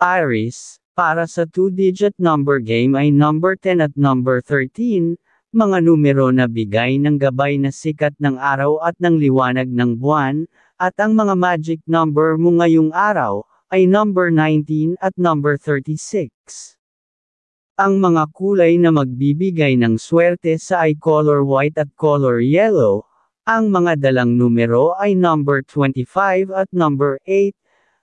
Iris, para sa two-digit number game ay number 10 at number 13, mga numero na bigay ng gabay na sikat ng araw at ng liwanag ng buwan, at ang mga magic number mo ngayong araw, ay number 19 at number 36. Ang mga kulay na magbibigay ng swerte sa ay color white at color yellow, ang mga dalang numero ay number 25 at number 8,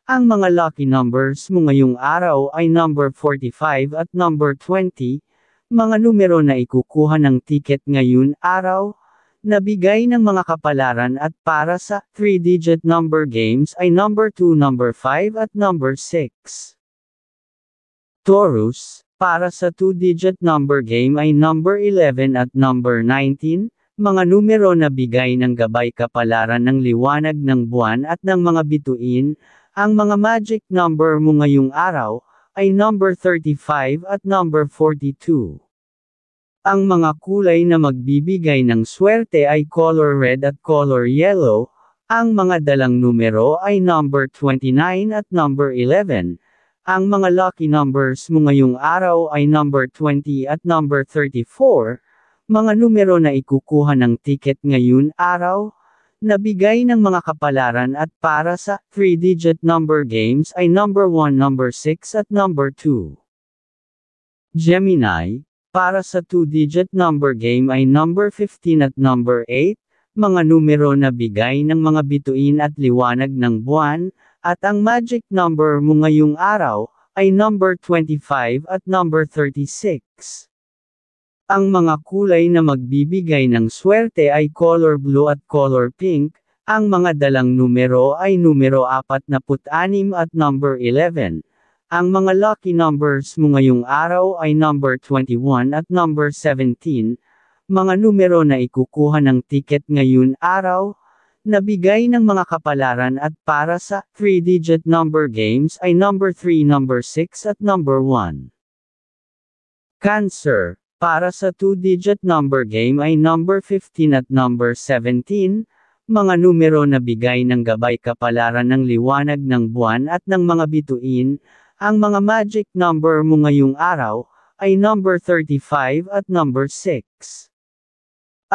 ang mga lucky numbers mo ngayong araw ay number 45 at number 20, mga numero na ikukuha ng ticket ngayon araw, nabigay ng mga kapalaran at para sa 3-digit number games ay number 2, number 5 at number 6. Taurus, para sa 2-digit number game ay number 11 at number 19, mga numero na bigay ng gabay kapalaran ng liwanag ng buwan at ng mga bituin, ang mga magic number mo ngayong araw, ay number 35 at number 42. Ang mga kulay na magbibigay ng swerte ay color red at color yellow, ang mga dalang numero ay number 29 at number 11. Ang mga lucky numbers mo ngayong araw ay number 20 at number 34, mga numero na ikukuha ng ticket ngayon araw, Nabigay ng mga kapalaran at para sa 3-digit number games ay number 1, number 6 at number 2. Gemini, para sa 2-digit number game ay number 15 at number 8, mga numero na bigay ng mga bituin at liwanag ng buwan, at ang magic number mo ngayong araw, ay number 25 at number 36. Ang mga kulay na magbibigay ng swerte ay color blue at color pink, ang mga dalang numero ay numero 46 at number 11. Ang mga lucky numbers mo ngayong araw ay number 21 at number 17, mga numero na ikukuha ng ticket ngayon araw, nabigay ng mga kapalaran at para sa 3-digit number games ay number 3, number 6 at number 1. Cancer para sa two-digit number game ay number 15 at number 17, mga numero na bigay ng gabay kapalaran ng liwanag ng buwan at ng mga bituin, ang mga magic number mo ngayong araw, ay number 35 at number 6.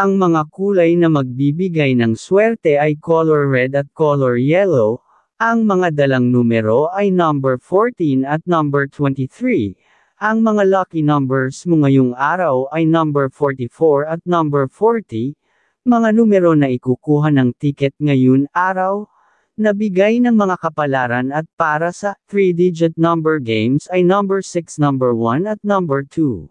Ang mga kulay na magbibigay ng swerte ay color red at color yellow, ang mga dalang numero ay number 14 at number 23. Ang mga lucky numbers mo ngayong araw ay number 44 at number 40, mga numero na ikukuha ng ticket ngayon araw, nabigay ng mga kapalaran at para sa 3-digit number games ay number 6, number 1 at number 2.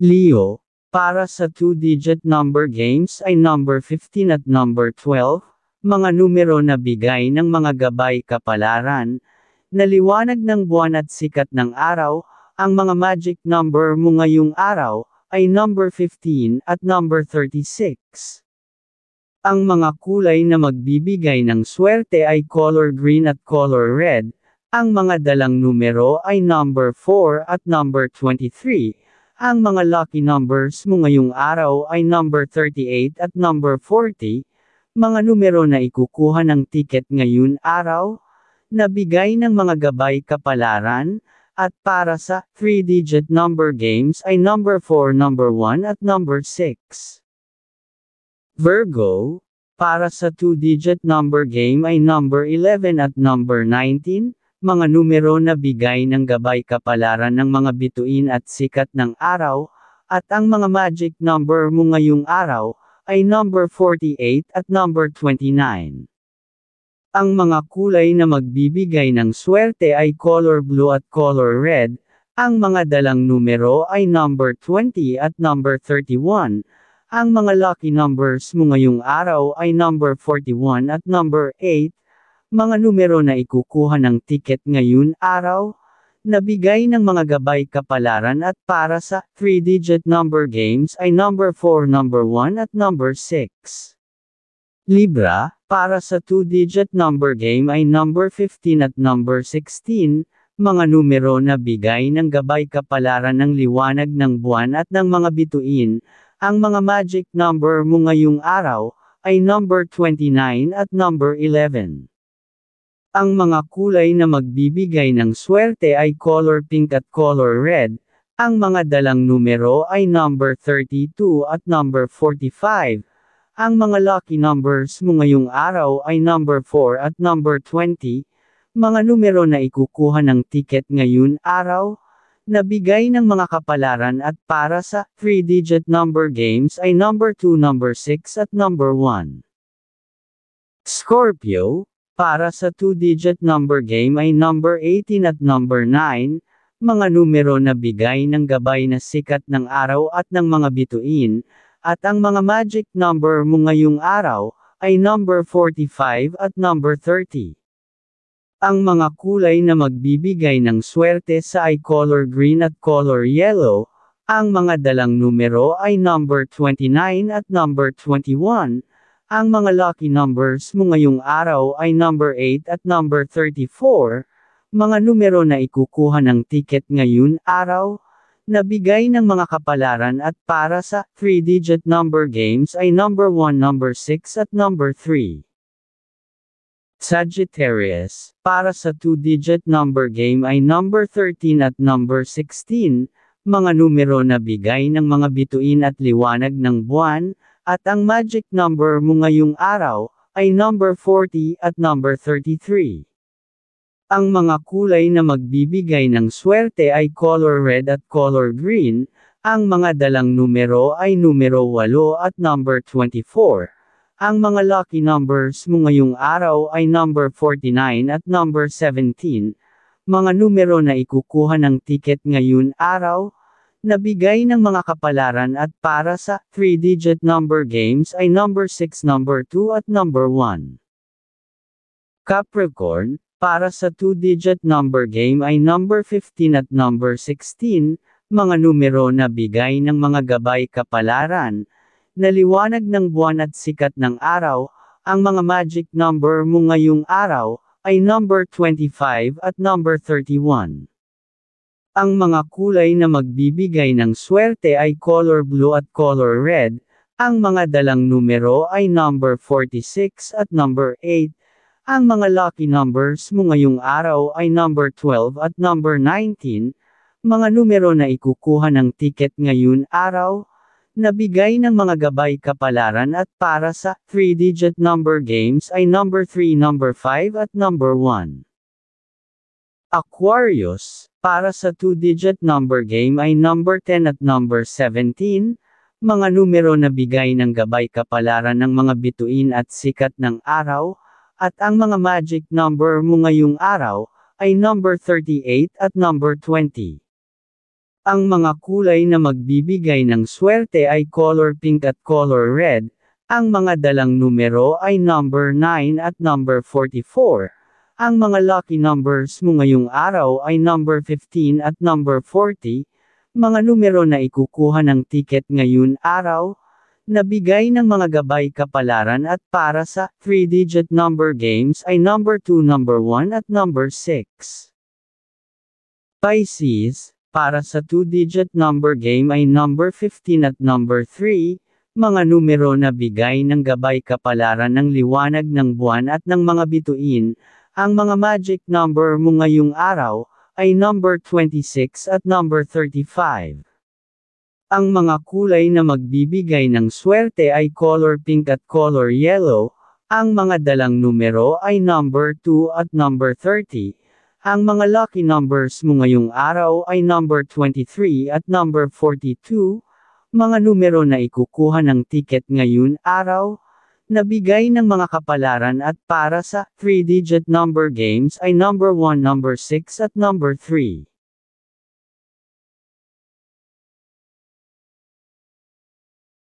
Leo, para sa 2-digit number games ay number 15 at number 12, mga numero na bigay ng mga gabay kapalaran, Naliwanag ng buwan at sikat ng araw, ang mga magic number mo ngayong araw, ay number 15 at number 36. Ang mga kulay na magbibigay ng swerte ay color green at color red, ang mga dalang numero ay number 4 at number 23, ang mga lucky numbers mo ngayong araw ay number 38 at number 40, mga numero na ikukuha ng ticket ngayon araw, nabigay ng mga gabay kapalaran, at para sa 3-digit number games ay number 4, number 1 at number 6. Virgo, para sa 2-digit number game ay number 11 at number 19, mga numero na bigay ng gabay kapalaran ng mga bituin at sikat ng araw, at ang mga magic number mo ngayong araw, ay number 48 at number 29. Ang mga kulay na magbibigay ng swerte ay color blue at color red, ang mga dalang numero ay number 20 at number 31. Ang mga lucky numbers mo ngayong araw ay number 41 at number 8. Mga numero na ikukuha ng ticket ngayon araw, nabigay ng mga gabay kapalaran at para sa 3-digit number games ay number 4, number 1 at number 6. Libra, para sa two-digit number game ay number 15 at number 16, mga numero na bigay ng gabay kapalaran ng liwanag ng buwan at ng mga bituin, ang mga magic number mo ngayong araw, ay number 29 at number 11. Ang mga kulay na magbibigay ng swerte ay color pink at color red, ang mga dalang numero ay number 32 at number 45, ang mga lucky numbers mo ngayong araw ay number 4 at number 20, mga numero na ikukuha ng ticket ngayon araw, nabigay ng mga kapalaran at para sa 3-digit number games ay number 2, number 6 at number 1. Scorpio, para sa 2-digit number game ay number 18 at number 9, mga numero na bigay ng gabay na sikat ng araw at ng mga bituin, at ang mga magic number mo ngayong araw, ay number 45 at number 30. Ang mga kulay na magbibigay ng swerte sa ay color green at color yellow, ang mga dalang numero ay number 29 at number 21, ang mga lucky numbers mo ngayong araw ay number 8 at number 34, mga numero na ikukuha ng ticket ngayon araw, Nabigay ng mga kapalaran at para sa 3-digit number games ay number 1, number 6 at number 3. Sagittarius, para sa 2-digit number game ay number 13 at number 16, mga numero na bigay ng mga bituin at liwanag ng buwan, at ang magic number mo ngayong araw, ay number 40 at number 33. Ang mga kulay na magbibigay ng swerte ay color red at color green, ang mga dalang numero ay numero 8 at number 24. Ang mga lucky numbers mo ngayong araw ay number 49 at number 17, mga numero na ikukuha ng ticket ngayon araw, nabigay ng mga kapalaran at para sa 3-digit number games ay number 6, number 2 at number 1. Capricorn, para sa two-digit number game ay number 15 at number 16, mga numero na bigay ng mga gabay kapalaran, Naliwanag ng buwan at sikat ng araw, ang mga magic number mo ngayong araw, ay number 25 at number 31. Ang mga kulay na magbibigay ng swerte ay color blue at color red, ang mga dalang numero ay number 46 at number 8, ang mga lucky numbers mo ngayong araw ay number 12 at number 19, mga numero na ikukuha ng ticket ngayon araw, nabigay ng mga gabay kapalaran at para sa 3-digit number games ay number 3, number 5 at number 1. Aquarius, para sa 2-digit number game ay number 10 at number 17, mga numero na bigay ng gabay kapalaran ng mga bituin at sikat ng araw, at ang mga magic number mo ngayong araw, ay number 38 at number 20. Ang mga kulay na magbibigay ng swerte ay color pink at color red, ang mga dalang numero ay number 9 at number 44. Ang mga lucky numbers mo ngayong araw ay number 15 at number 40, mga numero na ikukuha ng ticket ngayon araw, Nabigay ng mga gabay kapalaran at para sa 3-digit number games ay number 2, number 1 at number 6. Pisces, para sa 2-digit number game ay number 15 at number 3, mga numero na bigay ng gabay kapalaran ng liwanag ng buwan at ng mga bituin, ang mga magic number mo ngayong araw, ay number 26 at number 35. Ang mga kulay na magbibigay ng swerte ay color pink at color yellow, ang mga dalang numero ay number 2 at number 30. Ang mga lucky numbers mo ngayong araw ay number 23 at number 42, mga numero na ikukuha ng ticket ngayon araw, nabigay ng mga kapalaran at para sa 3-digit number games ay number 1, number 6 at number 3.